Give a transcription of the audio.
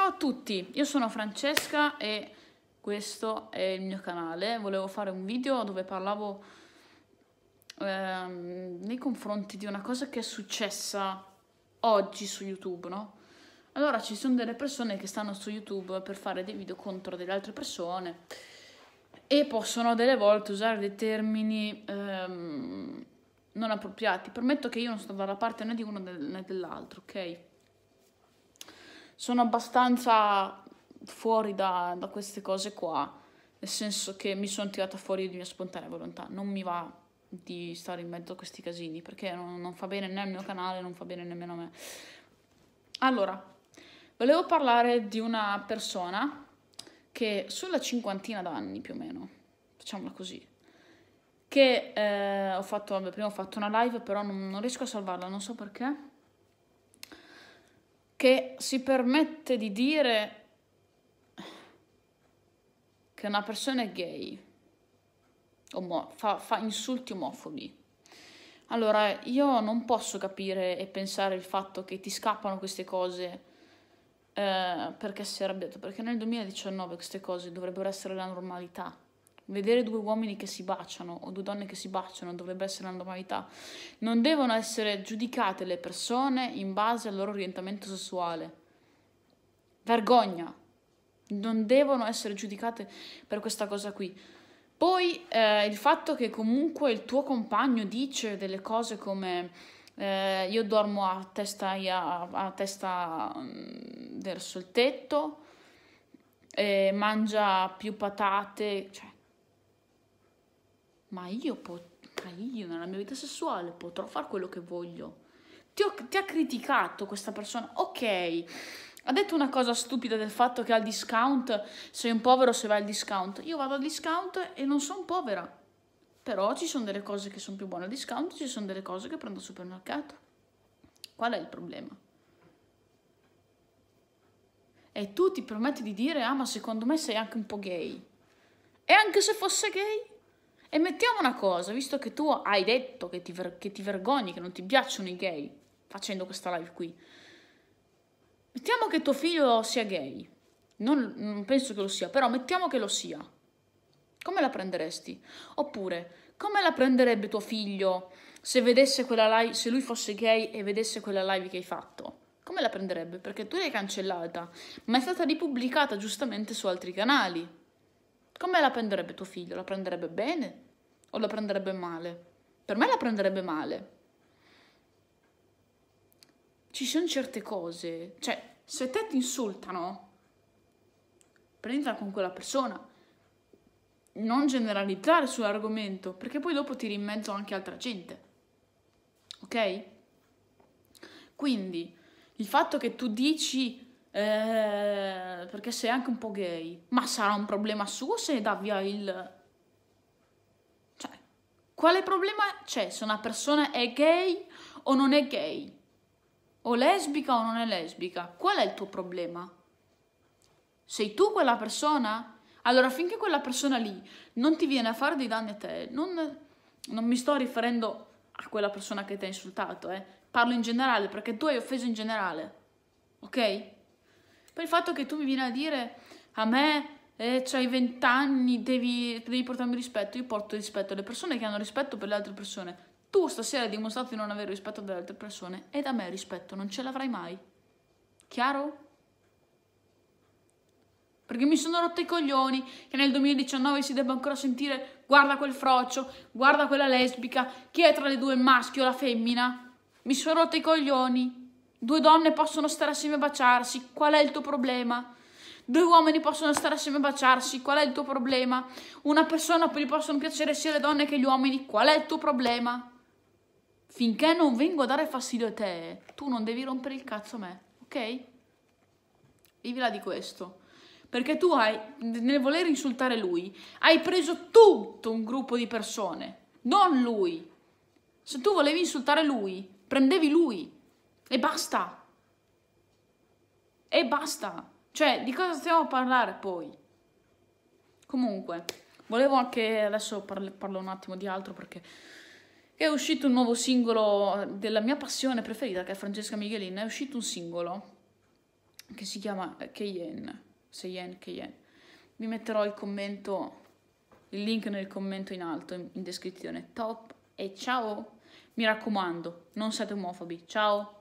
Ciao a tutti, io sono Francesca e questo è il mio canale. Volevo fare un video dove parlavo ehm, nei confronti di una cosa che è successa oggi su YouTube, no? Allora ci sono delle persone che stanno su YouTube per fare dei video contro delle altre persone e possono delle volte usare dei termini ehm, non appropriati. Permetto che io non sto dalla parte né di uno né dell'altro, ok? sono abbastanza fuori da, da queste cose qua, nel senso che mi sono tirata fuori di mia spontanea volontà, non mi va di stare in mezzo a questi casini perché non, non fa bene né al mio canale, non fa bene nemmeno a me. Allora, volevo parlare di una persona che sulla cinquantina d'anni più o meno, facciamola così, che eh, ho fatto, vabbè, prima ho fatto una live, però non, non riesco a salvarla, non so perché che si permette di dire che una persona è gay, Omo- fa, fa insulti omofobi. Allora, io non posso capire e pensare il fatto che ti scappano queste cose eh, perché sei arrabbiato, perché nel 2019 queste cose dovrebbero essere la normalità. Vedere due uomini che si baciano o due donne che si baciano dovrebbe essere una normalità. Non devono essere giudicate le persone in base al loro orientamento sessuale. Vergogna! Non devono essere giudicate per questa cosa qui. Poi eh, il fatto che comunque il tuo compagno dice delle cose come eh, io dormo a testa, a, a testa mm, verso il tetto, e eh, mangia più patate, cioè ma io, pot- ma io nella mia vita sessuale potrò fare quello che voglio. Ti, ho, ti, ha criticato questa persona, ok. Ha detto una cosa stupida del fatto che al discount sei un povero se vai al discount. Io vado al discount e non sono povera. Però ci sono delle cose che sono più buone al discount, ci sono delle cose che prendo al supermercato. Qual è il problema? E tu ti permetti di dire, ah ma secondo me sei anche un po' gay. E anche se fosse gay? E mettiamo una cosa, visto che tu hai detto che ti, ver- che ti vergogni, che non ti piacciono i gay, facendo questa live qui, mettiamo che tuo figlio sia gay. Non, non penso che lo sia, però mettiamo che lo sia. Come la prenderesti? Oppure, come la prenderebbe tuo figlio se vedesse quella live, se lui fosse gay e vedesse quella live che hai fatto? Come la prenderebbe? Perché tu l'hai cancellata, ma è stata ripubblicata giustamente su altri canali. Come la prenderebbe tuo figlio? La prenderebbe bene o la prenderebbe male? Per me la prenderebbe male. Ci sono certe cose, cioè se te ti insultano, prendila con quella persona. Non generalizzare sull'argomento, perché poi dopo tiri in mezzo anche altra gente. Ok? Quindi il fatto che tu dici eh, perché sei anche un po' gay. Ma sarà un problema suo se dà via il... Cioè, quale problema c'è se una persona è gay o non è gay? O lesbica o non è lesbica? Qual è il tuo problema? Sei tu quella persona? Allora, finché quella persona lì non ti viene a fare dei danni a te, non, non mi sto riferendo a quella persona che ti ha insultato, eh. Parlo in generale, perché tu hai offeso in generale, ok? Poi il fatto che tu mi vieni a dire a me eh, c'hai vent'anni, devi, devi portarmi rispetto, io porto rispetto alle persone che hanno rispetto per le altre persone. Tu stasera hai dimostrato di non avere rispetto delle altre persone e da me rispetto non ce l'avrai mai. Chiaro? Perché mi sono rotto i coglioni che nel 2019 si debba ancora sentire guarda quel frocio, guarda quella lesbica, chi è tra le due il maschio o la femmina? Mi sono rotto i coglioni. Due donne possono stare assieme a baciarsi, qual è il tuo problema? Due uomini possono stare assieme a baciarsi, qual è il tuo problema? Una persona gli possono piacere sia le donne che gli uomini, qual è il tuo problema? Finché non vengo a dare fastidio a te, tu non devi rompere il cazzo a me, ok? Vivila di questo. Perché tu hai, nel voler insultare lui, hai preso tutto un gruppo di persone, non lui. Se tu volevi insultare lui, prendevi lui e basta. E basta. Cioè, di cosa stiamo a parlare poi? Comunque, volevo anche... Adesso parlo, un attimo di altro perché è uscito un nuovo singolo della mia passione preferita, che è Francesca Michelin. È uscito un singolo che si chiama Cayenne. Seyen Cayenne. Vi metterò il commento, il link nel commento in alto, in, in descrizione. Top e ciao! Mi raccomando, non siate omofobi. Ciao!